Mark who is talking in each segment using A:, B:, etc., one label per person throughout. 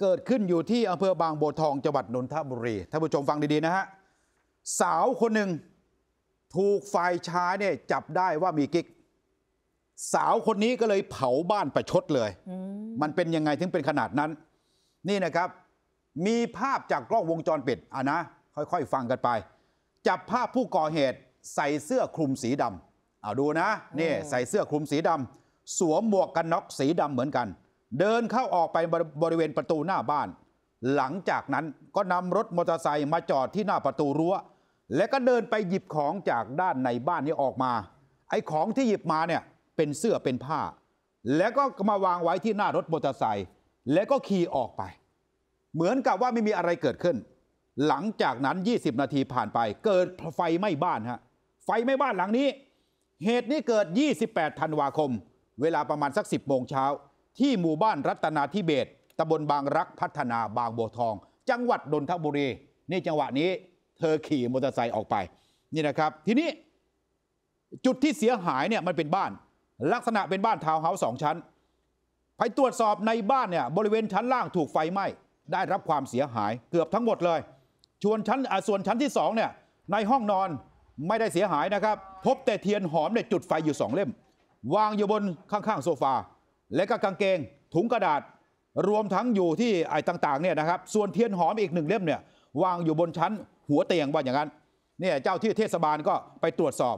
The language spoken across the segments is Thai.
A: เกิดขึ้นอยู่ที่อำเภอบางบัวทองจังหวัดนนทบุรีท่านผู้ชมฟังดี ๆ นะฮะสาวคนหนึ่งถูกฝ่ายชายเนี่ย จับได้ว่ามีกิ๊ก สาวคนนี้ก็เลยเผาบ้านประชดเลยมันเป็นยังไงถึงเป็นขนาดนั้น นี่นะครับ มีภาพจากกล้องวงจรปิดอ่ะนะค่อย ๆ ฟังกันไป จับภาพผู้ก่อเหตุใส่เสื้อคลุมสีดำเอาดูนะนี่ใส่เสื้อคลุมสีดำสวมหมวกกันน็อกสีดำเหมือนกันเดินเข้าออกไปบริเวณประตูหน้าบ้าน หลังจากนั้นก็นำรถมอเตอร์ไซค์มาจอดที่หน้าประตูรั้ว และก็เดินไปหยิบของจากด้านในบ้านนี้ออกมา ไอ้ของที่หยิบมาเนี่ยเป็นเสื้อเป็นผ้า แล้วก็มาวางไว้ที่หน้ารถมอเตอร์ไซค์ แล้วก็ขี่ออกไป เหมือนกับว่าไม่มีอะไรเกิดขึ้น หลังจากนั้น 20 นาทีผ่านไปเกิด ไฟไหม้บ้านฮะ ไฟไหม้บ้านหลังนี้ เหตุนี้เกิด 28 ธันวาคม เวลาประมาณสัก10โมงเช้าที่หมู่บ้านรัตนาธิเบศตำบลบางรัก พัฒนา บางบัวทอง จังหวัดนนทบุรีนี่จังหวะนี้ เธอขี่มอเตอร์ไซค์ออกไป นี่นะครับ ทีนี้จุดที่เสียหายเนี่ยมันเป็นบ้านลักษณะเป็นบ้านทาวน์เฮาส์สองชั้น ไปตรวจสอบในบ้านเนี่ย บริเวณชั้นล่างถูกไฟไหม้ได้รับความเสียหายเกือบทั้งหมดเลยชวนชั้นส่วนชั้นที่2เนี่ยในห้องนอนไม่ได้เสียหายนะครับ พบแต่เทียนหอมในจุดไฟอยู่2เล่ม วางอยู่บนข้างๆโซฟาและก็กางเกงถุงกระดาษรวมทั้งอยู่ที่ไอ้ต่างๆเนี่ยนะครับส่วนเทียนหอมอีกหนึ่งเล่มเนี่ยวางอยู่บนชั้นหัวเตียง ว่าอย่างนั้นเนี่ยเจ้าที่เทศบาลก็ไปตรวจสอบ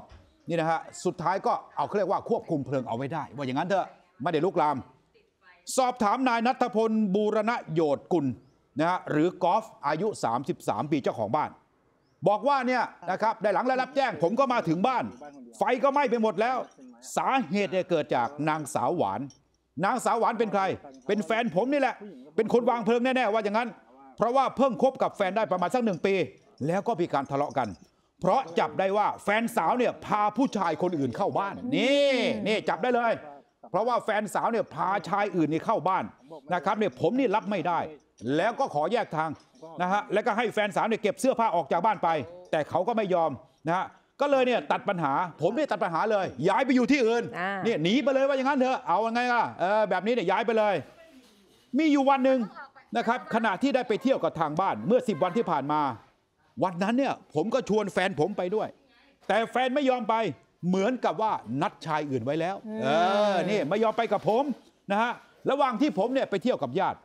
A: นี่นะฮะสุดท้ายก็เอาเขาเรียกว่าควบคุมเพลิงเอาไว้ได้ ว่าอย่างนั้นเถอะไม่ได้ลุกลาม สอบถามนายนัทพลบูรณโยดกุลนะฮะหรือกอล์ฟอายุ 33 ปีเจ้าของบ้าน บอกว่าเนี่ยนะครับได้หลังได้รับแจ้งผมก็มาถึงบ้าน ไฟก็ไหม้ไปหมดแล้ว สาเหตุเนี่ยเกิดจากนางสาวหวานนางสาวหวานเป็นใคร เป็นแฟนผมนี่แหละ เป็นคนวางเพลิงแน่ๆว่า อย่างนั้น เพราะว่าเพิ่งคบกับแฟนได้ประมาณสักหนึ่งปี แล้วก็มีการทะเลาะกัน เพราะจับได้ว่าแฟนสาวเนี่ยพาผู้ชายคนอื่นเข้าบ้าน นี่นี่จับได้เลย เพราะว่าแฟนสาวเนี่ยพาชายอื่นนี่เข้าบ้านนะครับ เนี่ยผมนี่รับไม่ได้ แล้วก็ขอแยกทางนะฮะ แล้วก็ให้แฟนสาวเนี่ยเก็บเสื้อผ้าออกจากบ้านไป แต่เขาก็ไม่ยอมนะฮะก็เลยเนี่ยตัดปัญหาผมได้ตัดปัญหาเลย ย้ายไปอยู่ที่อื่นเนี่ยหนีไปเลยว่าอย่างนั้นเถอะเอาไงล่ะแบบนี้เนี่ยย้ายไปเลย มีอยู่วันหนึ่งนะครับขณะที่ได้ไปเที่ยวกับทางบ้านเมื่อสิบวันที่ผ่านมา วันนั้นเนี่ย ผมก็ชวนแฟนผมไปด้วย แต่แฟนไม่ยอมไปเหมือนกับว่านัดชายอื่นไว้แล้ว เออนี่ไม่ยอมไปกับผมนะฮะระหว่างที่ผมเนี่ยไปเที่ยวกับญาติ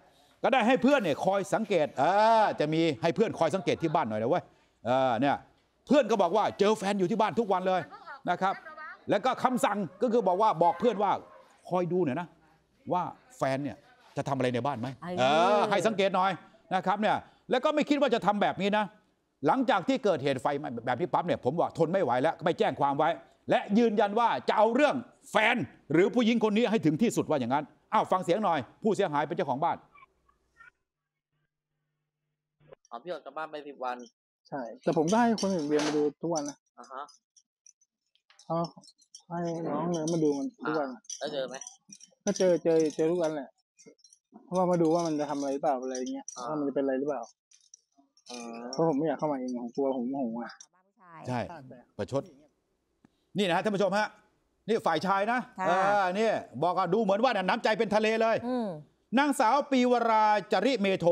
A: ก็ได้ให้เพื่อนเนี่ยคอยสังเกตเออจะมีให้เพื่อนคอยสังเกตที่บ้านหน่อยนะเว้ยเออเนี่ยเพื่อนก็บอกว่าเจอแฟนอยู่ที่บ้านทุกวันเลยนะครับ แล้วก็คำสั่งก็คือบอกว่าบอกเพื่อนว่าคอยดูหน่อยนะ ว่าแฟนเนี่ยจะทำอะไรในบ้านไหมเออให้สังเกตหน่อยนะครับ เนี่ย แล้วก็ไม่คิดว่าจะทำแบบนี้นะหลังจากที่เกิดเหตุไฟแบบพี่ปั๊บเนี่ยผมว่าทนไม่ไหวแล้วไปแจ้งความไว้ และยืนยันว่า จะเอาเรื่องแฟนหรือผู้หญิงคนนี้ให้ถึงที่สุดว่าอย่างนั้นอ้าวฟังเสียงหน่อย ผู้เสียหายเป็นเจ้าของบ้าน
B: อ๋อพี่ออกจากบ้านไปสิบวันช่ แต่ผมก็ให้คนอื่นเวียนมาดูทุกวันนะ อ่าฮะเ๋าให้น้องเนี่ยมาดูมันทุกวันแล้วเจอไหมก็เจอ เจอ เจอทุกวันแหละ เพราะว่ามาดูว่ามันจะทำอะไรหรือเปล่าอะไรเงี้ย ว่ามันจะเป็นอะไรหรือเปล่าเพราะผมไม่อยากเข้ามาเององกลัวผมหมหอ่ะ
A: ใช่ประชด นี่นะท่านผู้ชมฮะ นี่ฝ่ายชายนะอ่านี่บอกว่าดูเหมือนว่าน้ำใจเป็นทะเลเลยนางสาวปีวราจริเมโท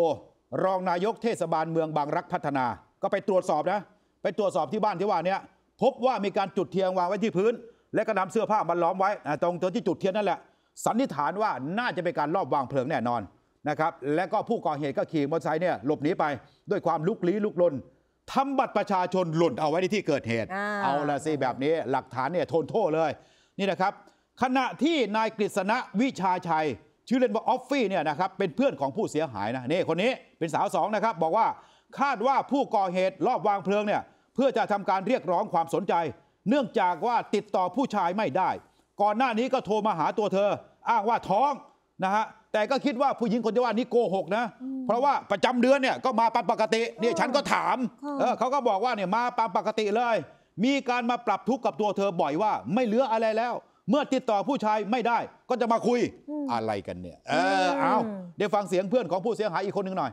A: รองนายกเทศบาลเมืองบางรักพัฒนาก็ไปตรวจสอบนะไปตรวจสอบที่บ้านที่ว่านี้พบว่ามีการจุดเทียนวางไว้ที่พื้น และก็นำเสื้อผ้ามันล้อมไว้ ตรงตัวที่จุดเทียนนั่นแหละ สันนิษฐานว่าน่าจะเป็นการลอบวางเพลิงแน่นอนนะครับและก็ผู้ก่อเหตุก็ขี่มอเตอร์ไซค์เนี่ยหลบหนีไปด้วยความลุกลี้ลุกลนทำบัตรประชาชนหล่นเอาไว้ในที่เกิดเหตุ เอาละสิแบบนี้หลักฐานเนี่ยทนโทษเลยนี่นะครับ ขณะที่นายกฤษณะวิชาชัยชื่อเล่นว่าออฟฟี่เนี่ยนะครับเป็นเพื่อนของผู้เสียหายนะนี่คนนี้เป็นสาวสองนะครับบอกว่าคาดว่าผู้ก่อเหตุ รอบวางเพลิงเนี่ยเพื่อจะทำการเรียกร้องความสนใจ เนื่องจากว่าติดต่อผู้ชายไม่ได้ ก่อนหน้านี้ก็โทรมาหาตัวเธออ้างว่าท้องนะฮะแต่ก็คิดว่าผู้หญิงคนที่ว่านี้โกหกนะเพราะว่าประจำเดือนเนี่ยก็มาตามปกติเนี่ยฉันก็ถามเเขาก็บอกว่าเนี่ยมาตามปกติเลย มีการมาปรับทุกข์กับตัวเธอบ่อยว่าไม่เหลืออะไรแล้ว เมื่อติดต่อผู้ชายไม่ได้ ก็จะมาคุยอะไรกันเนี่ยเออเอาเดี๋ยวฟังเสียงเพื่อนของผู้เสียหายอีกคนหนึ่งหน่อย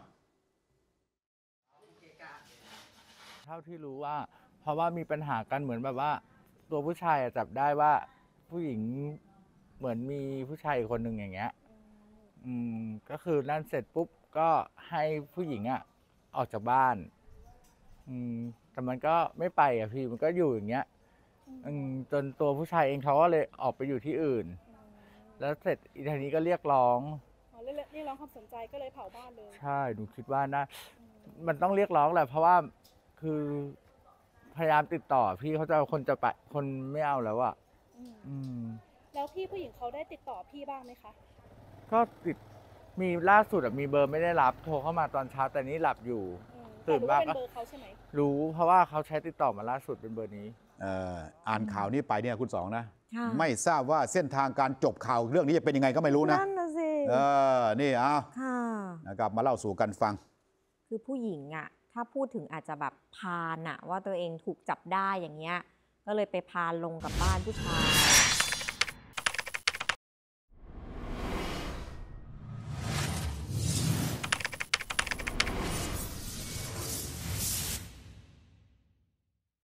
B: เท่าที่รู้ว่า เพราะว่ามีปัญหากันเหมือนแบบว่า ตัวผู้ชายจับได้ว่า ผู้หญิงเหมือนมีผู้ชายอีกคนหนึ่งอย่างเงี้ยอืมก็คือนั่นเสร็จปุ๊บก็ให้ผู้หญิงอะออกจากบ้านอืมแต่มันก็ไม่ไปอะพี่มันก็อยู่อย่างเงี้ยอืมจนตัวผู้ชายเองเขาก็เลยออกไปอยู่ที่อื่น แล้วเสร็จอีทางนี้ก็เรียกร้อง
A: ีเรียกร้อง ความสนใจก็เลยเผาบ้านเลย
B: ใช่หนูคิดว่านะ มันต้องเรียกร้องแหละเพราะว่าคือพยายามติดต่อพี่เขาจะเอาคนจะไปคนไม่เอาแล้วอะอืมแล้วพี่ผู้หญิงเขาได้ติดต่อพี่บ้างไหมคะก็ติดมีล่าสุดอะมีเบอร์ไม่ได้รับโทรเข้ามาตอนเช้าแต่นี้หลับอยู่ตื่น้ามากก็รู้เพราะว่าเขาใช้ติดต่อ
A: มาล่าสุดเป็นเบอร์นี้ เอ่ออ่านข่าวนี้ไปเนี่ยคุณสองนะไม่ทราบว่าเส้นทางการจบข่าวเรื่องนี้จะเป็นยังไงก็ไม่รู้นะนั่นนะสิเออนี่ออาค่ะนะครับมาเล่าสู่กันฟัง คือผู้หญิงอ่ะถ้าพูดถึงอาจจะแบบพานอะว่าตัวเองถูกจับได้อย่างเงี้ยก็เลยไปพานลงกับบ้านผู้ชาย